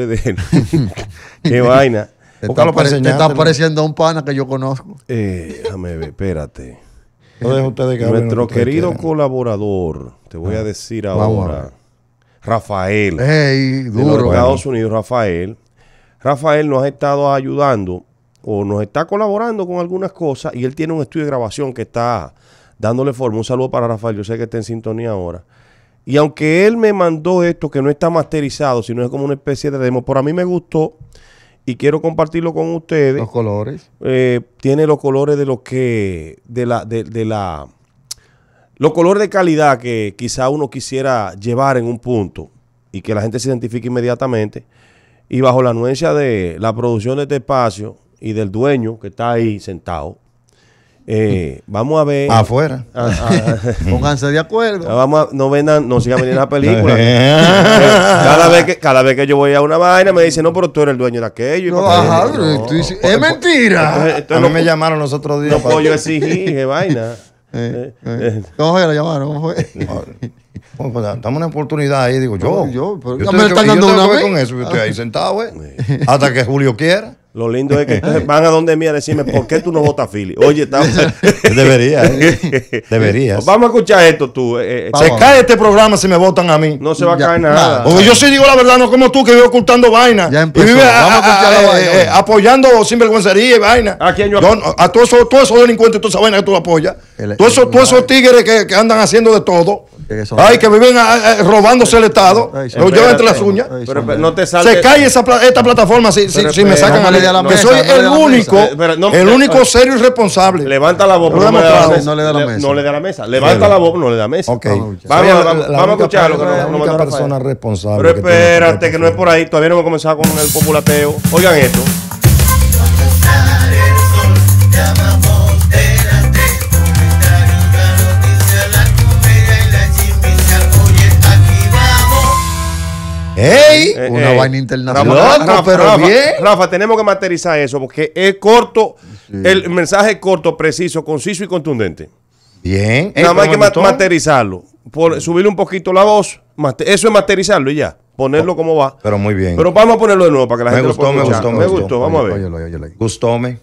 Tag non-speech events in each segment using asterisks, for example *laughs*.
de él. *laughs* Qué vaina. Te está, apareciendo a un pana que yo conozco. déjame espérate. Nuestro querido colaborador, te voy a ah, decir ahora, Rafael. Estados Unidos, Rafael. Rafael nos ha estado ayudando o nos está colaborando con algunas cosas y él tiene un estudio de grabación que está dándole forma. Un saludo para Rafael, yo sé que está en sintonía ahora. Y aunque él me mandó esto que no está masterizado, sino es como una especie de demo, por a mí me gustó y quiero compartirlo con ustedes. Los colores. Eh, tiene los colores de lo que, de la, de, de la, los colores de calidad que quizá uno quisiera llevar en un punto y que la gente se identifique inmediatamente. Y bajo la anuencia de la producción de este espacio y del dueño que está ahí sentado, eh, vamos a ver. Afuera. Ah, ah. *laughs* Pónganse de acuerdo. no vendan, no sigan viendo la película. *laughs* cada, vez que, cada vez que yo voy a una vaina me dicen, no, pero tú eres el dueño de aquello. ajá, no. es mentira. no, me llamaron los otros días. No puedo yo exigir, qué vaina. *laughs* Eh, eh. eh, eh. ¿Cómo llamaron? ¿Cómo fue? pues, una oportunidad ahí, digo yo. yo, pero me están dando una vez. con eso, yo estoy ahí ah. sentado, güey. hasta que Julio quiera. Lo lindo es que van a donde mía a decirme, ¿por qué tú no votas Philly? Oye, está... *laughs* debería, ¿eh? pues Vamos a escuchar esto tú. Eh, eh, se cae este programa si me votan a mí. No se va a caer nada. yo sí digo la verdad, no como tú que vive ocultando vaina. Y vive y vaina. ¿A todos esos todo eso delincuentes, toda esa vaina que tú apoyas. Todos esos tigres que, que andan haciendo de todo. Ay, que viven ah, ah, robándose el Estado. Ay, llevan entre las eh, uñas. pero, Se cae esa, esta plataforma si, si, me sacan a la mesa que soy el único, el único serio y responsable. Levanta la voz, no, le da la mesa. No le da la mesa. Levanta la voz, no le da mesa. Vamos a escucharlo. La persona responsable. Pero este espérate, que no es por ahí. Todavía no hemos comenzado con el populateo. Oigan esto. ¡Ey! Eh, eh, una eh, vaina internacional. Rafa, tenemos que materializar eso porque es corto, el mensaje es corto, preciso, conciso y contundente. Bien. Nada más hay que materizarlo materializarlo. subirle un poquito la voz. Eso es materializarlo y ya. Ponerlo oh, como va. Pero muy bien. Pero vamos a ponerlo de nuevo para que la gente me Gustó, me, gustó, me gustó. Vamos a ver.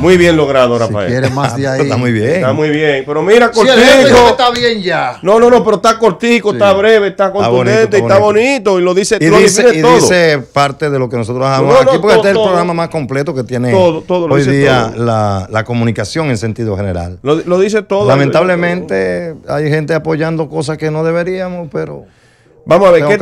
Muy bien logrado, Rafael. Si más de *laughs* ahí. está muy bien. Está muy bien. Pero mira, cortico. está bien ya. No, no, no, pero está cortico, está breve, está contundente, y está bonito. y lo dice, y lo dice, y dice parte de lo que nosotros hagamos aquí, porque este es el programa más completo que tiene hoy día la, comunicación en sentido general. Lo, lo dice todo. Lamentablemente hay gente apoyando cosas que no deberíamos, pero... Vamos a ver, ¿qué,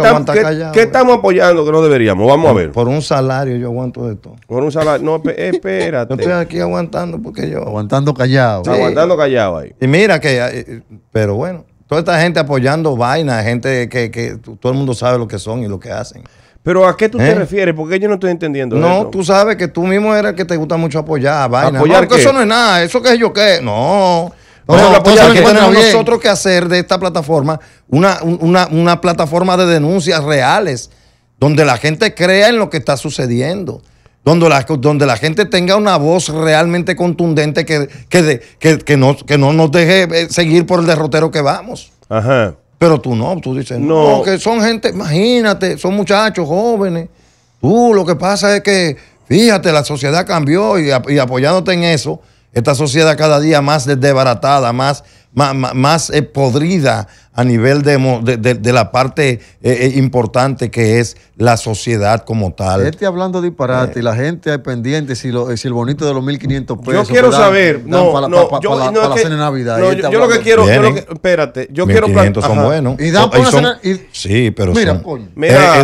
estamos apoyando que no deberíamos? Vamos a ver. Por un salario yo aguanto de todo. Por un salario. No, espérate. yo estoy aquí aguantando porque yo. Aguantando callado. Aguantando callado ahí. Y mira que. Eh, eh, pero bueno, toda esta gente apoyando vainas, gente que, que todo el mundo sabe lo que son y lo que hacen. Pero ¿a qué tú te ¿Eh? refieres? Porque yo no estoy entendiendo. No, tú sabes que tú mismo eres el que te gusta mucho apoyar vainas. ¿Apoyar eso no es nada. Eso que es yo qué. No. No, no, tenemos nosotros que hacer de esta plataforma una, plataforma de denuncias reales, donde la gente crea en lo que está sucediendo. Donde la, donde la, gente tenga una voz realmente contundente que, que, que, no, que no nos deje eh, seguir por el derrotero que vamos. Ajá. Pero tú no, tú dices, no. que son gente, imagínate, son muchachos jóvenes. Tú lo que pasa es que, fíjate, la sociedad cambió y apoyándote en eso, esta sociedad cada día más desbaratada, más más, eh, podrida a nivel de, la parte eh, eh, importante que es la sociedad como tal. Este hablando disparate y la gente hay pendiente si, lo, si el bonito de los 1.500 pesos. Yo quiero saber, no, para, yo, la cena de Navidad. yo, lo que quiero, espérate, yo quiero plantear son buenos. Y dan oh, son, sí, pero mira,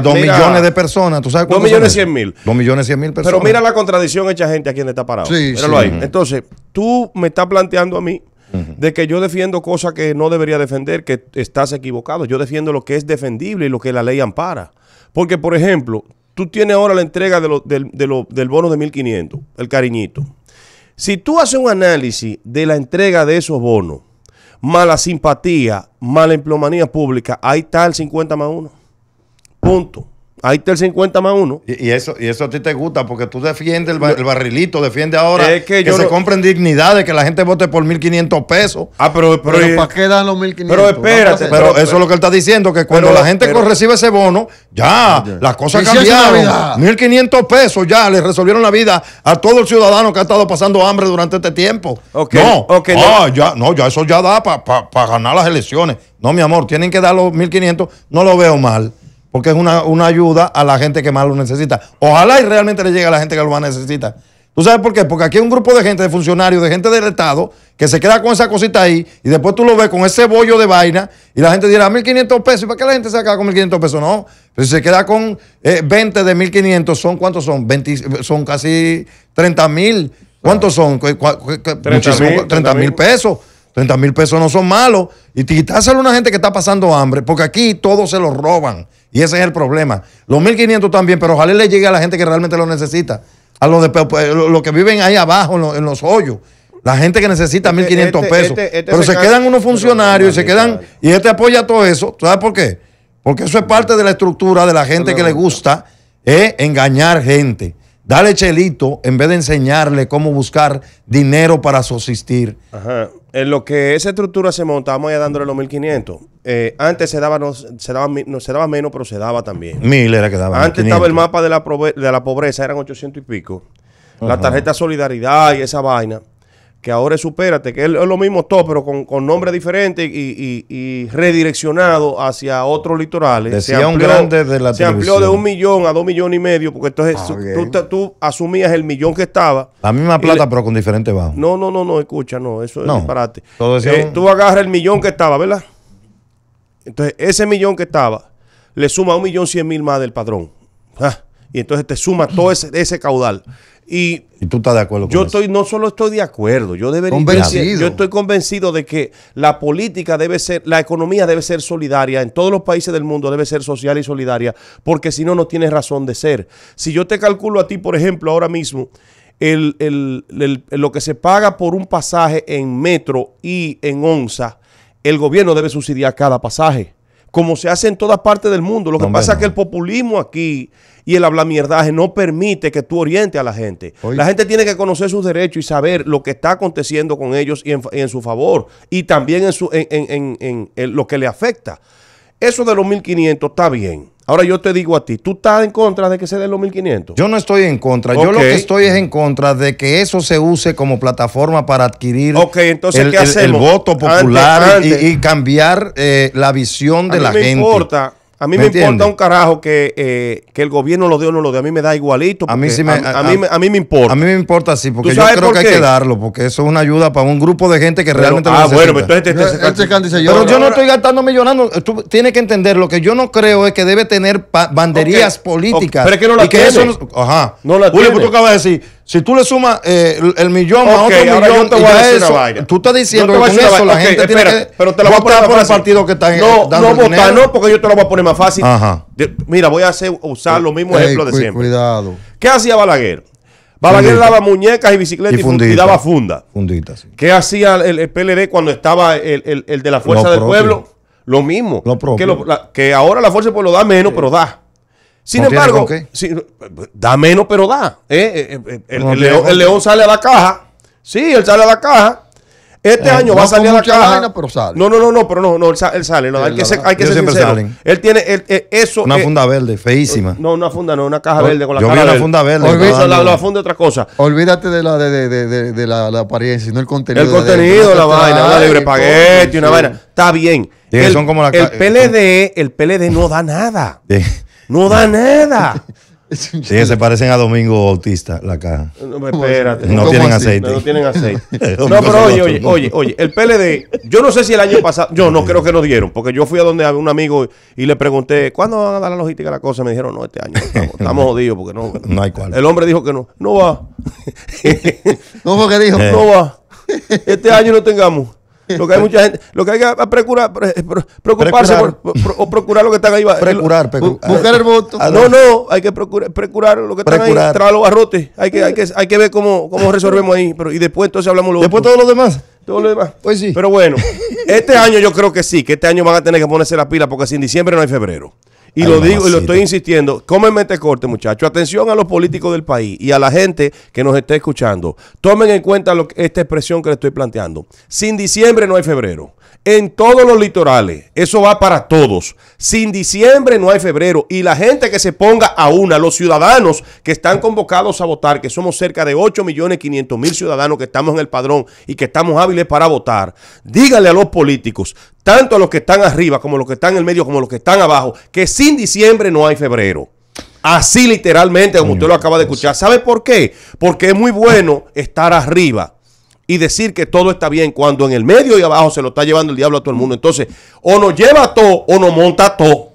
dos millones de personas, Dos millones cien mil. Dos millones cien mil personas. Pero mira la contradicción hecha gente aquí en esta parada Sí, Entonces, tú me estás planteando a mí de que yo defiendo cosas que no debería defender, que estás equivocado. Yo defiendo lo que es defendible y lo que la ley ampara. Porque, por ejemplo, tú tienes ahora la entrega del, del bono de 1.500, el cariñito. Si tú haces un análisis de la entrega de esos bonos, mala simpatía, mala emplomanía pública, ahí está el 50 más 1. Punto ahí está el 50 más 1. Y, eso, y eso a ti te gusta porque tú defiendes el, barrilito, defiende ahora es que, se compren dignidades, que la gente vote por 1.500 pesos. Ah, pero, pero, ¿para qué dan los 1.500? Pero espérate. Pero, eso es lo que él está diciendo, que cuando la gente recibe ese bono, ya, las cosas cambiaron. 1.500 pesos ya le resolvieron la vida a todo el ciudadano que ha estado pasando hambre durante este tiempo. No, no. Ya, no, ya eso ya da para ganar las elecciones. No, mi amor, tienen que dar los 1.500, no lo veo mal porque es una, ayuda a la gente que más lo necesita. Ojalá y realmente le llegue a la gente que lo más necesita. ¿Tú sabes por qué? Porque aquí hay un grupo de gente, de funcionarios, de gente del Estado, que se queda con esa cosita ahí y después tú lo ves con ese bollo de vaina y la gente dirá 1.500 pesos. ¿Y para qué la gente se acaba con 1.500 pesos? No. Pero si se queda con 20 eh, de 1.500, ¿son cuántos son? 20, son casi 30.000. ¿Cuántos son? 30 mil pesos. 30 mil pesos no son malos. Y quitárselo a una gente que está pasando hambre, porque aquí todos se lo roban. Y ese es el problema. Los 1.500 también, pero ojalá le llegue a la gente que realmente lo necesita. A los, de, que viven ahí abajo, en los, hoyos. La gente que necesita 1.500 este, este, pesos. Este, pero se, quedan unos funcionarios y se quedan. Y este apoya todo eso. ¿Sabes por qué? Porque eso es parte de la estructura de la gente que le gusta eh, engañar gente. Dale chelito en vez de enseñarle cómo buscar dinero para subsistir. Ajá. En lo que esa estructura se monta, vamos a dándole los 1.500. Eh, antes se daba, no, se, daba, no, se daba menos, pero se daba también. Mil era que daba. Antes estaba el mapa de la, de la pobreza, eran ochocientos y pico. La tarjeta Solidaridad y esa vaina. Que ahora es supérate, que es lo mismo todo, pero con, con nombre diferente y, redireccionado hacia otros litorales. se amplió, un de de un millón a dos millones y medio, porque entonces ah, tú, asumías el millón que estaba. La misma plata, pero con diferente bajo. No, no, no, no, escucha, no, eso es disparate. Eh, tú agarras el millón que estaba, ¿verdad? Entonces, ese millón que estaba, le suma un millón cien mil más del padrón. Ah, y entonces te suma todo ese, ese caudal. Y, tú estás de acuerdo con yo estoy, no solo estoy de acuerdo, yo debería. Convencido. Yo estoy convencido de que la política debe ser, la economía debe ser solidaria, en todos los países del mundo debe ser social y solidaria, porque si no, no tienes razón de ser. Si yo te calculo a ti, por ejemplo, ahora mismo, el, el, lo que se paga por un pasaje en metro y en onza, el gobierno debe subsidiar cada pasaje, como se hace en todas partes del mundo. Lo que pasa es que el populismo aquí y el hablamierdaje no permite que tú orientes a la gente. La gente tiene que conocer sus derechos y saber lo que está aconteciendo con ellos y en, su favor, y también en, en lo que le afecta. Eso de los 1.500 está bien. Ahora yo te digo a ti, ¿tú estás en contra de que se den los 1.500? Yo no estoy en contra. Yo lo que estoy es en contra de que eso se use como plataforma para adquirir okay, entonces, el, voto popular Y, cambiar eh, la visión de la gente. Importa a mí me, importa un carajo que, eh, que el gobierno lo dé o no lo dé. A mí me da igualito. A mí, sí me, a, mí, a, mí, me importa. A mí me importa, sí, porque yo creo que hay que darlo, porque eso es una ayuda para un grupo de gente que realmente ah, lo necesita. Ah, bueno, pero entonces este, este, este, este Pero yo no estoy gastando millonando. Tú tienes que entender, lo que yo no creo es que debe tener banderías políticas. pero es que no la y que Eso no, ajá. No la Julio, pues tú acabas de decir, si tú le sumas eh, el, millón más otro millón, te voy a decir eso, tú estás diciendo no a con eso la gente pero te lo voy a poner por el partido que está No, no votar no, porque yo te lo voy a poner más fácil. Mira, voy a usar los mismos ejemplos de siempre. Cuidado. ¿Qué hacía Balaguer? Balaguer daba muñecas y bicicletas y, daba funda. Funditas. Sí. ¿Qué hacía el, PLD cuando estaba el, el, el de la Fuerza del Pueblo? Lo mismo. Lo propio. Que, ahora la Fuerza del Pueblo da menos, pero da. Sin embargo, da menos, pero da. ¿eh? Eh, eh, el, león, sale a la caja. Sí, él sale a la caja. Este año va a salir a la caja. pero sale. No, no, no, pero no, no, él sale. hay que ser, hay que ser sincero. Él tiene eso. Una funda verde, feísima. No, una funda, no, una caja verde con la yo cara. la funda verde. Olvídate, la, la, funda otra cosa. Olvídate de la, de, de, de, de la, apariencia, sino el contenido. El contenido, de la, vaina, una libre paguete, una vaina. Está bien. El, el PLD, el PLD no da nada. No da nada. *laughs* Sí, se parecen a Domingo Bautista, la caja. No, espérate. No tienen aceite. No, tienen aceite. no, pero oye, oye, oye, oye, el PLD, yo no sé si el año pasado, yo no creo que nos dieron, porque yo fui a donde un amigo y le pregunté, ¿cuándo van a dar la logística a la cosa? Me dijeron, no, este año estamos, *laughs* jodidos porque no. *laughs* no hay cual. El hombre dijo que no, no va. ¿Cómo que dijo? Eh. No va. Este año no tengamos. Lo que hay mucha gente, lo que hay que procurar, eh, preocuparse o procurar lo que están ahí. buscar el voto. No, no, hay que procurar, lo que están ahí, tras los barrotes. Hay que, hay que, hay que ver cómo, resolvemos ahí. Pero, y después entonces hablamos Después todo demás. todos los demás. Pero bueno, este año yo creo que sí, que este año van a tener que ponerse la pila porque sin diciembre no hay febrero. Y lo digo y lo estoy insistiendo. cómeme este corte, muchachos. Atención a los políticos del país y a la gente que nos esté escuchando. Tomen en cuenta esta expresión que les estoy planteando. Sin diciembre no hay febrero. En todos los litorales. Eso va para todos. Sin diciembre no hay febrero. Y la gente que se ponga a una, los ciudadanos que están convocados a votar, que somos cerca de 8.500.000 millones mil ciudadanos que estamos en el padrón y que estamos hábiles para votar, díganle a los políticos, tanto a los que están arriba como los que están en el medio como los que están abajo, que sí diciembre no hay febrero. Así literalmente, como usted lo acaba de escuchar. ¿Sabe por qué? Porque es muy bueno estar arriba y decir que todo está bien cuando en el medio y abajo se lo está llevando el diablo a todo el mundo. Entonces, o nos lleva todo o nos monta todo.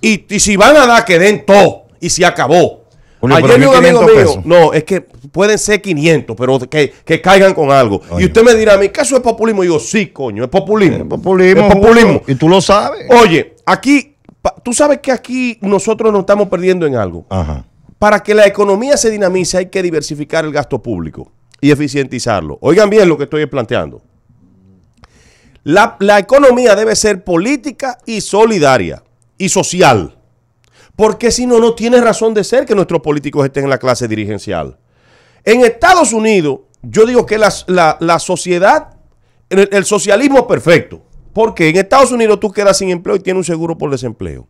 Y, si van a dar, que den todo. Y se acabó. no, es que pueden ser 500, pero que, caigan con algo. Y usted me dirá, mi caso es populismo. Y yo, sí, coño, es populismo. Es populismo. Es populismo. Y tú lo sabes. Oye, aquí tú sabes que aquí nosotros nos estamos perdiendo en algo. Para que la economía se dinamice hay que diversificar el gasto público y eficientizarlo. Oigan bien lo que estoy planteando. La, economía debe ser política y solidaria y social. Porque si no, no tiene razón de ser que nuestros políticos estén en la clase dirigencial. En Estados Unidos, yo digo que la, sociedad, el, el socialismo perfecto, porque en Estados Unidos tú quedas sin empleo y tienes un seguro por desempleo.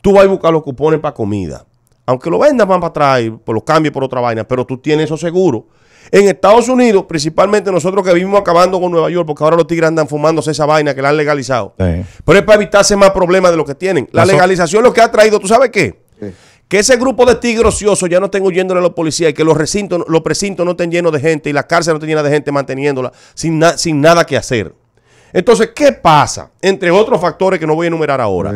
Tú vas a buscar los cupones para comida. Aunque lo vendas van para atrás, y los pues, lo cambies por otra vaina, pero tú tienes esos seguros. En Estados Unidos, principalmente nosotros que vivimos acabando con Nueva York, porque ahora los tigres andan fumándose esa vaina que la han legalizado. Pero es para evitarse más problemas de lo que tienen. La legalización lo que ha traído, ¿tú sabes qué? Que ese grupo de tigres ociosos ya no estén huyendo a los policías y que los recintos, los precintos no estén llenos de gente y la cárcel no estén llenas de gente manteniéndola sin nada que hacer. Entonces, ¿qué pasa? Entre otros factores que no voy a enumerar ahora.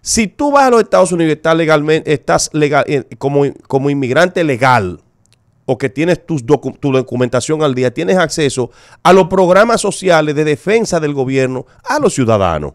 Si tú vas a los Estados Unidos y estás, legalmente, estás legal, eh, como, inmigrante legal o que tienes tus tu documentación al día, tienes acceso a los programas sociales de defensa del gobierno a los ciudadanos.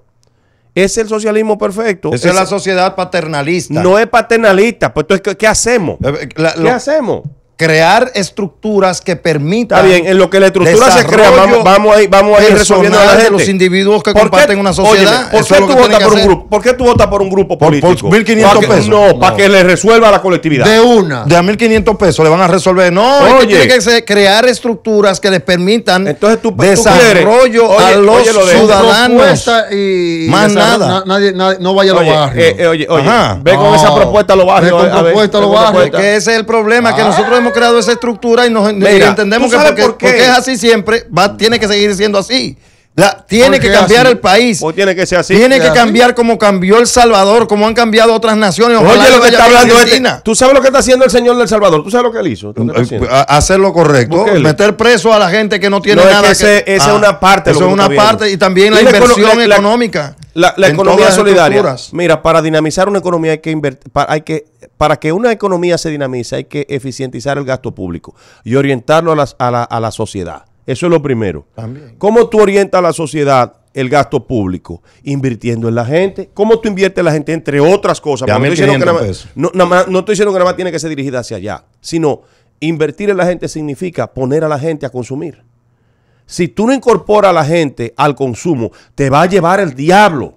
Es el socialismo perfecto. Esa es, la sociedad paternalista. No es paternalista. Pues entonces, ¿qué, hacemos? ¿Qué hacemos? Eh, eh, crear estructuras que permitan. Está bien, en lo que la estructura se crea, vamos, a ir, vamos a ir resolviendo a la gente. los individuos que comparten una sociedad. ¿por, qué tú votas por un grupo, ¿Por qué tú votas por un grupo político? Por, 1.500 pesos. No, para que le resuelva a la colectividad. De una. De a 1.500 pesos le van a resolver. No, oye. Es que tiene crear estructuras que les permitan Entonces, tú, desarrollo tú a los ciudadanos. Y Más nada. Nadie, nadie, no vaya a los barrios. Eh, eh, oye, oye, ve con esa propuesta a los barrios. Ve con propuesta a los barrios. Que ese es el problema que ah. nosotros hemos creado esa estructura y nos entendemos que es así siempre, va, tiene que seguir siendo así tiene que cambiar el país. tiene que cambiar como cambió El Salvador, como han cambiado otras naciones. Oye, lo que está hablando este, Tú sabes lo que está haciendo el señor del Salvador. Tú sabes lo que él hizo. Eh, hacer lo correcto. Meter preso a la gente que no tiene nada. que esa es ah, una parte. Eso es una parte. Y también la inversión económica. La, economía solidaria. Mira, para dinamizar una economía hay que invertir. hay que, para que una economía se dinamice, hay que eficientizar el gasto público y orientarlo a, a, la, a la sociedad. Eso es lo primero. ¿Cómo tú orientas a la sociedad el gasto público? Invirtiendo en la gente. ¿Cómo tú inviertes en la gente, entre otras cosas? No estoy, diciendo que nada no estoy diciendo que nada más tiene que ser dirigida hacia allá, sino invertir en la gente significa poner a la gente a consumir. Si tú no incorporas a la gente al consumo, te va a llevar el diablo.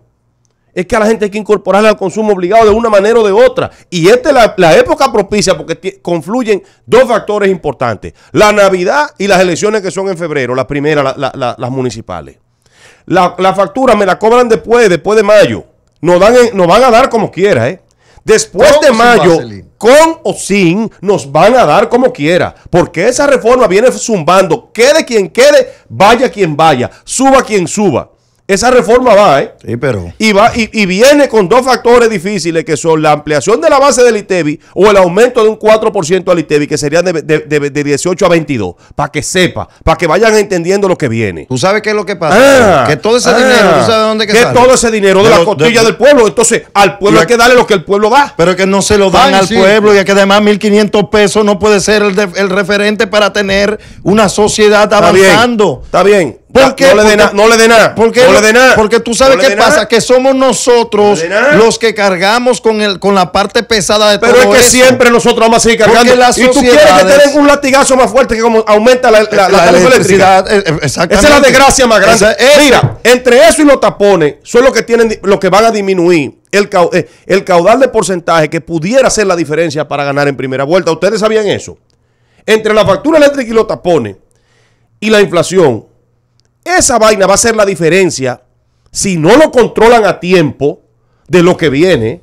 Es que a la gente hay que incorporarla al consumo obligado de una manera o de otra. Y esta es la, época propicia porque confluyen dos factores importantes. La Navidad y las elecciones que son en febrero, las primeras, la, las municipales. La, factura me la cobran después, después de mayo. Nos, dan van a dar como quiera, ¿eh? Después de mayo, con o sin, nos van a dar como quiera. Porque esa reforma viene zumbando. Quede quien quede, vaya quien vaya, suba quien suba. Esa reforma va, ¿eh? Sí, pero. Y, va, y, viene con dos factores difíciles que son la ampliación de la base del ITEBI e o el aumento de un 4% al ITEBI, e que sería de, 18 a 22, para que sepa, para que vayan entendiendo lo que viene. ¿Tú sabes qué es lo que pasa? Ah, que todo ese dinero, ¿tú ah, sabes dónde que, que todo ese dinero de, la costilla del pueblo. Entonces, al pueblo hay que darle lo que el pueblo da. Pero que no se lo dan al pueblo y que además 1.500 pesos no puede ser el, referente para tener una sociedad avanzando. Está bien. Está bien no, le de no le dé nada. Porque, no porque tú sabes qué pasa, que somos nosotros los que cargamos con, el, con la parte pesada de Pero Pero es que siempre nosotros vamos a seguir cargando. y tú quieres que te den un latigazo más fuerte que como aumenta la, electricidad. Eh, eh, Esa es la desgracia más grande. Mira, entre eso y los tapones son los que tienen los que van a disminuir el, eh, el caudal de porcentaje que pudiera ser la diferencia para ganar en primera vuelta. ¿Ustedes sabían eso? Entre la factura eléctrica y los tapones y la inflación esa vaina va a ser la diferencia si no lo controlan a tiempo de lo que viene.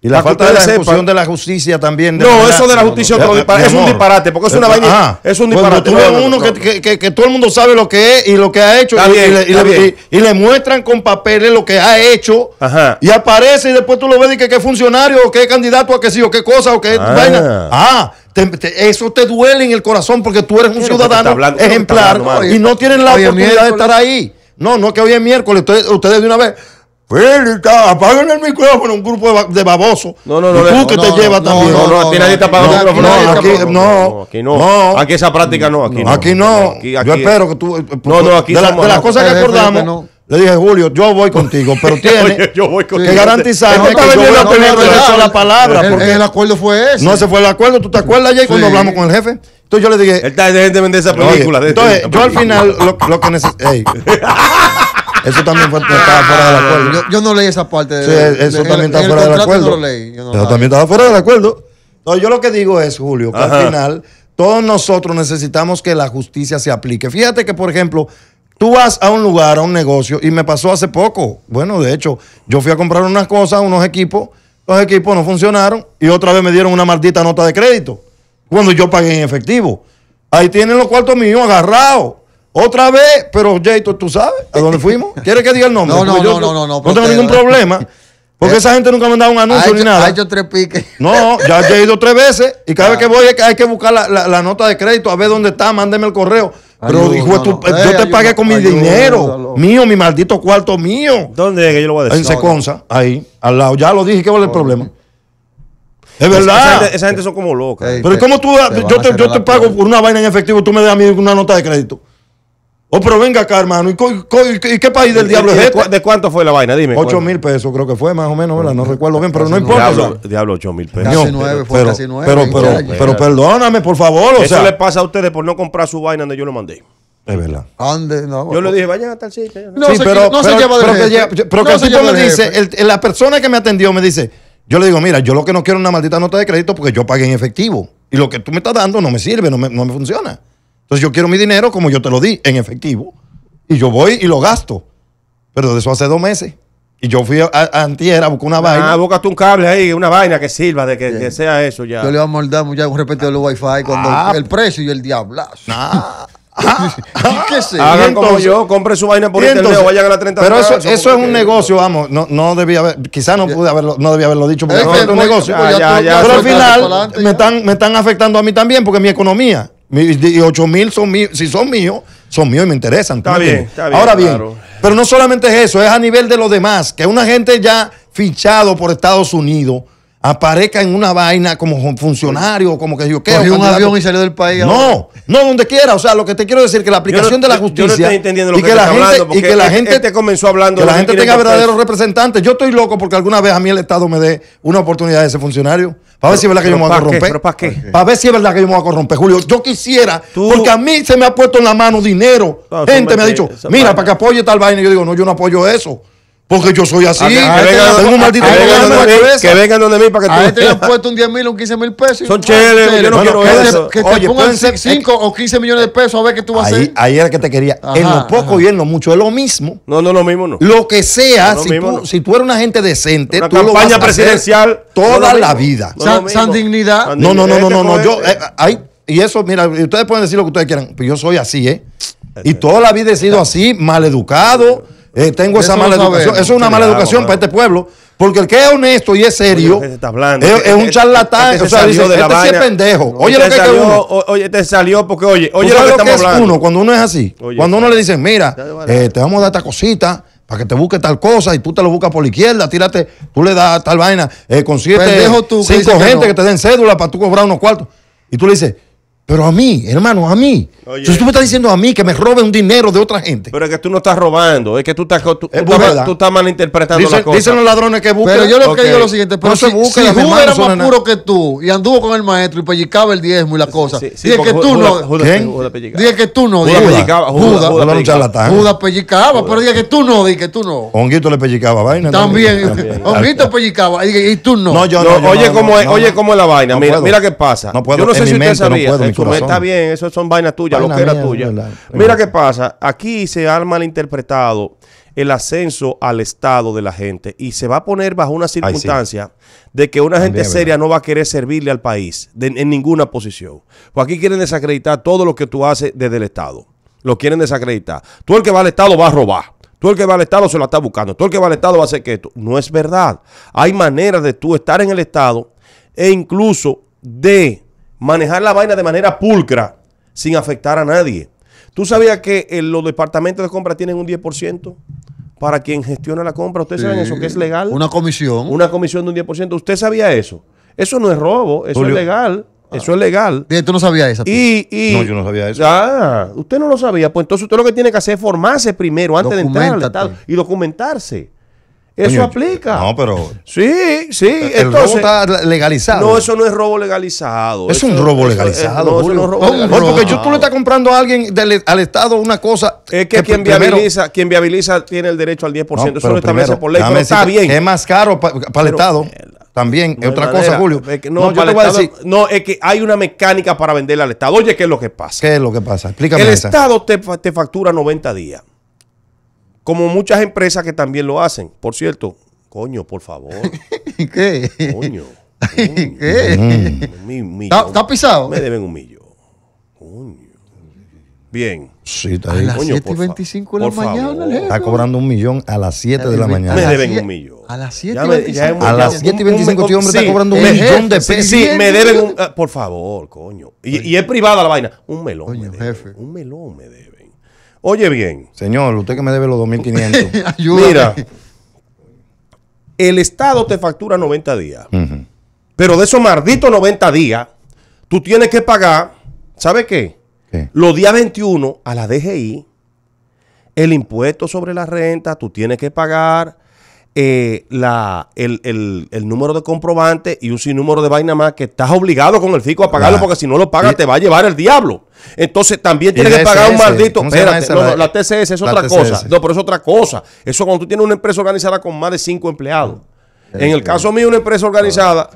Y la falta de la ejecución de la justicia también. no, eso de la justicia es un disparate, porque es una ah, vaina. Ah. es un disparate. tú uno que, que, todo el mundo sabe lo que es y lo que ha hecho. y, le, muestran con papeles lo que ha hecho. Y aparece y después tú lo ves y que, es funcionario o que candidato a que sí o qué cosa o qué ah. vaina. Ah, eso te duele en el corazón porque tú eres un ciudadano ejemplar y no tienen la oportunidad de estar ahí. No, no que hoy es miércoles, ustedes, de una vez. Félix, apaguen el micrófono, un grupo de, baboso babosos. No, no, no. tú no, que no, te llevas también. No, no, aquí nadie está apagando el micrófono. No, aquí no. Aquí esa práctica no. Aquí no. Aquí no. Yo espero que tú. No, no, aquí. de las cosas que acordamos. Le dije, Julio, yo voy contigo, pero *laughs* tiene que garantizarme que yo a tener la palabra. porque el acuerdo fue ese. No, ese fue el acuerdo. ¿Tú te acuerdas ayer cuando hablamos con el jefe? Entonces yo le dije... Él está de gente vender esa película. entonces, yo al final lo, que necesito... *laughs* Eso también fue, estaba fuera del ah, acuerdo. Yo, no leí esa parte. De, sí, eso también estaba está fuera del acuerdo. eso también estaba fuera del acuerdo. Entonces, yo lo que digo es, Julio, que al final todos nosotros necesitamos que la justicia se aplique. Fíjate que, por ejemplo, Tú vas a un lugar, a un negocio, y me pasó hace poco. Bueno, de hecho, yo fui a comprar unas cosas, unos equipos, los equipos no funcionaron y otra vez me dieron una maldita nota de crédito cuando yo pagué en efectivo. Ahí tienen los cuartos míos agarrados. Otra vez, pero Jato, tú sabes a dónde fuimos. ¿Quieres que diga el nombre? No, no, no, no, no. No tengo ningún problema. Porque eh, esa gente nunca me ha dado un anuncio ni nada. Ha tres piques. No, ya he ido tres veces. Y cada vez que ah. voy hay que buscar la, nota de crédito, a ver dónde está, mándeme el correo. Pero yo eh, te pagué con mi dinero, mío, mi maldito cuarto mío. ¿Dónde es que yo lo voy a decir? En Seconza, ahí, al lado. Ya lo dije, ¿qué ser el problema? Es verdad. Esa gente, son como locas. pero ¿cómo tú? yo te, yo te pago por una vaina en efectivo, tú me das a mí una nota de crédito. O oh, pero venga acá, hermano. ¿Y, qué país del diablo es este? ¿De cuánto fue la vaina? Dime. 8 mil pesos, creo que fue, más o menos, ¿verdad? No recuerdo bien, pero no importa. Diablo, ocho 8 mil pesos. Casi 9, fue pero, casi 9. Pero, pero, pero, perdóname, por favor. O sea, le pasa a ustedes por no comprar su vaina donde yo lo mandé. Es verdad. no, yo le dije, vayan a el sitio. No, se, no se lleva de Pero, pero que el me dice, la persona que me atendió me dice, yo le digo, mira, yo lo que no quiero es una maldita nota de crédito porque yo pagué en efectivo. Y lo que tú me estás dando no me sirve, no me funciona. Entonces yo quiero mi dinero como yo te lo di, en efectivo. Y yo voy y lo gasto. Pero de eso hace dos meses. Y yo fui a, Antiera Antier a buscar una ah, vaina. Ah, búscate un cable ahí, una vaina que sirva, de que, sea eso ya. Yo le voy a morder ya un respeto de los wifi cuando ah. el precio y el diablazo. *laughs* Ah, ¿Qué ah. sé? entonces, yo, compre su vaina por entonces, vayan a 30 Pero eso, es un negocio, vamos. No, no debía haber, quizás no pude haberlo, no debía haberlo dicho porque es, un negocio. pero al final me están, me están afectando a mí también porque mi economía y 8 mil son míos. Si son míos, son míos y me interesan. Está bien, está bien, Ahora bien, pero no solamente es eso, es a nivel de los demás, que una gente ya fichado por Estados Unidos aparezca en una vaina como funcionario, o como que yo ¿Cogió un avión y salió del país. No, no, donde quiera. O sea, lo que te quiero decir que la aplicación de la justicia. y que, la gente, y que la gente te comenzó hablando. Que la gente tenga verdaderos representantes. Yo estoy loco porque alguna vez a mí el Estado me dé una oportunidad de ese funcionario. Para ver si es verdad que yo me voy a corromper. ¿Para Para ver si es verdad que yo me voy a corromper, Julio. Yo quisiera, porque a mí se me ha puesto en la mano dinero. gente me ha dicho, mira, para que apoye tal vaina. Yo digo, no, yo no apoyo eso. Porque yo soy así. Que vengan donde mí para que te A este han puesto un 10 mil o un 15 mil pesos. Son chéveres, yo no quiero eso. Que te pongan 5 eh, o 15 millones de pesos a ver qué tú vas a hacer. Ahí era que te quería. En lo poco y en lo mucho es lo mismo. No, no, lo mismo no. Lo que sea, si tú eres una gente decente, tú lo presidencial toda la vida. San dignidad. No, no, no, no, no, yo eh, y eso, mira, ustedes pueden decir lo que ustedes quieran, pero yo soy así, ¿eh? Y toda la vida he sido así, mal educado eh, tengo esa mala educación. Eso es una mala educación para este pueblo. Porque el que es honesto y es serio este es, un este, charlatán. Este o sea, es pendejo. oye lo que salió, uno. Oye, te salió porque, oye, oye lo que, es uno cuando uno es así. cuando uno le dice, mira, eh, te vamos a dar esta cosita para que te busque tal cosa y tú te lo buscas por la izquierda, tírate, tú le das tal vaina, eh, con siete, cinco gente que, que te den cédula para tú cobrar unos cuartos. Y tú le dices, pero a mí, hermano, a mí. Entonces tú me estás diciendo a mí que me robe un dinero de otra gente. Pero es que tú no estás robando, es que tú estás, tú, estás, malinterpretando la Dicen los ladrones que buscan. Pero yo lo que digo lo siguiente, pero, si, busca, si Judas era más puro que tú y anduvo con el maestro y pellicaba el diezmo y la cosa. Sí, que tú no. Dije que tú no. Judas pellicaba. Judas, pellicaba, pero dije que tú no, dije que tú no. Honguito le pellicaba vaina. También. Honguito pellicaba y tú no. No, yo no. Oye cómo es la vaina, mira qué pasa. Yo no sé si usted sabía está bien, eso son vainas tuyas, lo que era tuya. Mira qué pasa, aquí se ha malinterpretado el ascenso al estado de la gente y se va a poner bajo una circunstancia de que una gente seria no va a querer servirle al país en ninguna posición. Pues aquí quieren desacreditar todo lo que tú haces desde el estado. Lo quieren desacreditar. Tú el que va al estado va a robar. Tú el que va al Estado se lo está buscando. Tú el que va al Estado va a hacer que esto. No es verdad. Hay maneras de tú estar en el Estado e incluso de manejar la vaina de manera pulcra, sin afectar a nadie. ¿Tú sabías que eh, los departamentos de compra tienen un 10%? Para quien gestiona la compra, ¿ustedes saben eso? que es legal? Una comisión. Una comisión de un 10%. ¿Usted sabía eso? Eso no es robo, eso es legal. Eso es legal. Tú no sabías eso. no, yo no sabía eso. Ah, usted no lo sabía. Pues entonces usted lo que tiene que hacer es formarse primero antes de entrar al Estado y documentarse. Eso aplica. No, pero. Sí, sí. El está legalizado. No, eso no es robo legalizado. Es un robo legalizado. porque tú le estás comprando a alguien al Estado una cosa. Es que, quien, viabiliza, quien viabiliza tiene el derecho al 10%. eso lo establece por ley. está bien. Es más caro para el Estado. También, es otra cosa, Julio. no, no, es que hay una mecánica para venderle al Estado. Oye, ¿qué es lo que pasa? ¿Qué es lo que pasa? Explícame. El Estado te, te factura 90 días. Como muchas empresas que también lo hacen. Por cierto, coño, por favor. *laughs* ¿Qué? Coño. ¿Qué? Mm. ¿Está pisado? Me deben un millón. Coño. Bien. Sí, está ahí. A las 7 y 25 de la mañana, Está cobrando un millón a las 7 de la mañana. Me deben un millón. A las 7 y 25. a las 7 y 25 este hombre está cobrando un millón de pesos. Sí, me deben un... Eh, por favor, coño. Y, es privada la vaina. Un melón me deben. Jefe. Un melón me deben. Oye bien. Señor, usted que me debe los 2.500. *laughs* Mira, el Estado te factura 90 días. Pero de esos malditos 90 días, tú tienes que pagar, ¿sabe qué? ¿Qué? Los días 21 a la DGI, el impuesto sobre la renta, tú tienes que pagar eh, la, el, número de comprobante y un sinnúmero de vaina más que estás obligado con el fico a pagarlo porque si no lo pagas te va a llevar el diablo. Entonces también tienes que pagar un maldito. Espérate, la TCS es otra cosa. No, pero es otra cosa. Eso cuando tú tienes una empresa organizada con más de cinco empleados. en el caso mío, una empresa organizada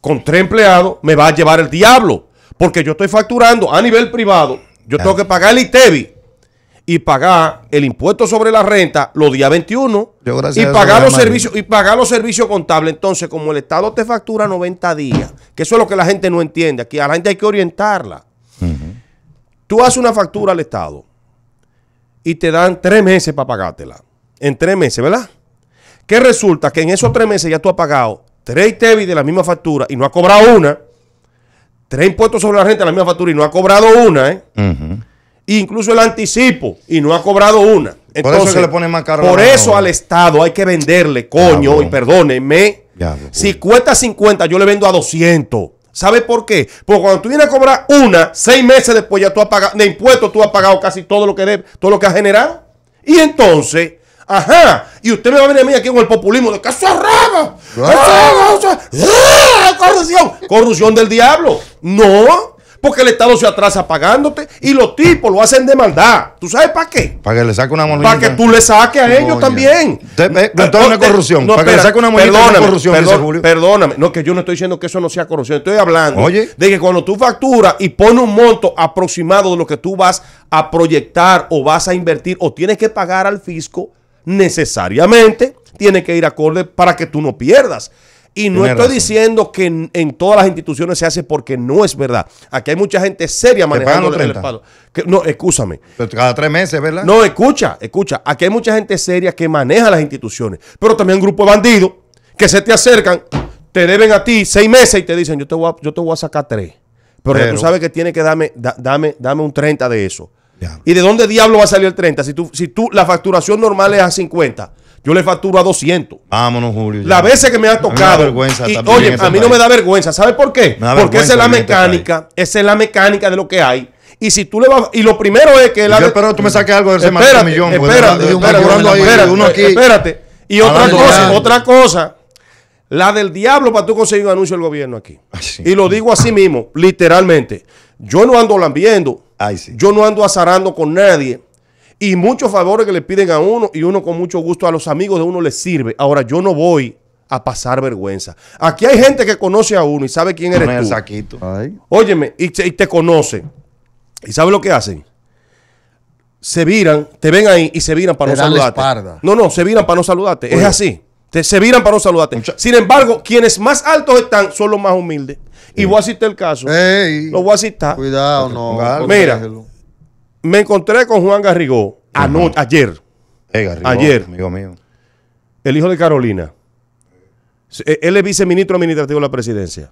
con tres empleados me va a llevar el diablo. Porque yo estoy facturando a nivel privado. Yo tengo que pagar el ITEBI y pagar el impuesto sobre la renta los días 21 y pagar los servicios y pagar los servicios contables. Entonces, como el Estado te factura 90 días, que eso es lo que la gente no entiende, aquí a la gente hay que orientarla. Tú haces una factura al Estado y te dan tres meses para pagártela. En tres meses, ¿verdad? Que resulta que en esos tres meses ya tú has pagado tres TV de la misma factura y no has cobrado una, tres impuestos sobre la renta de la misma factura y no has cobrado una, ¿eh? incluso el anticipo, y no ha cobrado una. por eso le más Por eso al Estado hay que venderle, coño, y perdónenme. si cuesta 50, yo le vendo a 200. ¿Sabe por qué? Porque cuando tú vienes a cobrar una, seis meses después ya tú has pagado, de impuestos tú has pagado casi todo lo que todo lo que has generado. Y entonces, ajá, y usted me va a venir a mí aquí con el populismo de que eso es ¡Ah! corrupción, corrupción del diablo. No, porque el Estado se atrasa pagándote y los tipos lo hacen demandar. ¿Tú sabes para qué? Para que le saque una moneda. Para que tú le saques a ellos también. Eh, eh, corrupción. para que le saque una moneda corrupción. Perdón, perdóname. No, que yo no estoy diciendo que eso no sea corrupción. Estoy hablando de que cuando tú facturas y pones un monto aproximado de lo que tú vas a proyectar o vas a invertir o tienes que pagar al fisco, necesariamente tiene que ir acorde para que tú no pierdas. Y no estoy diciendo que en, todas las instituciones se hace porque no es verdad. Aquí hay mucha gente seria manejando el respaldo. no, escúchame. Pero cada tres meses, ¿verdad? No, escucha, escucha. Aquí hay mucha gente seria que maneja las instituciones. Pero también un grupo de bandidos que se te acercan, te deben a ti seis meses y te dicen, yo te voy a, yo te voy a sacar tres. Pero, tú sabes que tiene que darme, dame, dame un 30 de eso. ¿Y de dónde diablo va a salir el 30? Si tú, si tú, la facturación normal es a 50 yo le facturo a 200. Vámonos, Julio. La Las veces que me ha tocado. oye, a mí no me da vergüenza. ¿Sabes por qué? Porque esa es la este mecánica, esa es la mecánica de lo que hay. Y si tú le vas. Y lo primero es que. La yo tú me saques algo de ese espérate, millón. Espérate, espera, espérate, ahí, uno aquí. espérate. Y otra cosa, otra cosa. La del diablo para tú conseguir un anuncio del gobierno aquí. Y lo digo así mismo, literalmente. Yo no ando lambiendo. Ay, sí. Yo no ando azarando con nadie y muchos favores que le piden a uno y uno con mucho gusto a los amigos de uno les sirve. Ahora yo no voy a pasar vergüenza. Aquí hay gente que conoce a uno y sabe quién eres tú. Saquito. Óyeme, y te, te conoce. ¿Y sabe lo que hacen? Se viran, te ven ahí y se viran para no saludarte. No, no, se viran para no saludarte. Es así. se viran para no saludarte. Sin embargo, quienes más altos están son los más humildes. Y voy a el caso. Lo voy Cuidado, no. Mira, me encontré con Juan Garrigó ayer. Eh, ayer. Amigo mío. El hijo de Carolina. E-, él es viceministro administrativo de la presidencia.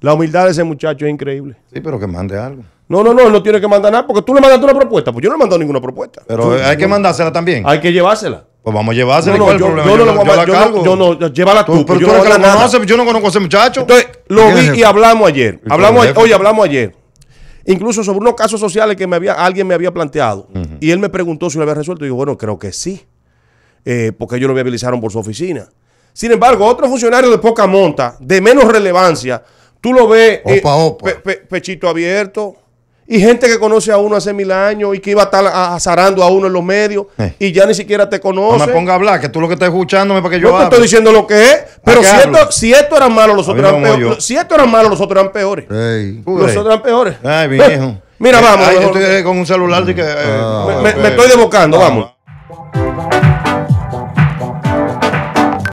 La humildad de ese muchacho es increíble. Sí, pero que mande algo. No, no, no, él no tiene que mandar nada porque tú le mandaste una propuesta. Pues yo no le he mandado ninguna propuesta. Pero hay que mandársela también. Hay que llevársela. Pues vamos a llevársela. No, no, yo, yo, no le voy a mandar. Yo, yo no, llévala tú. pero yo tú no, conoces, yo no conozco a ese muchacho. Entonces, lo vi y hablamos ayer. Hablamos hablamos ayer. Incluso sobre unos casos sociales que me había, alguien me había planteado. Y él me preguntó si lo había resuelto. Y yo, bueno, creo que sí. Eh, porque ellos lo viabilizaron por su oficina. Sin embargo, otro funcionario de poca monta, de menos relevancia, tú lo ves eh, pechito abierto, y gente que conoce a uno hace mil años y que iba a estar azarando a uno en los medios y ya ni siquiera te conoce. No me ponga a hablar, que tú lo que estás escuchando es para que yo no te estoy diciendo lo que es, pero si esto, era malo, los otros eran peores. Si esto era malo los otros eran peores. los otros eran peores. Ay, viejo. Mira, eh, vamos. estoy eh, con un celular, que. Eh, me, ah, estoy debocando, vamos.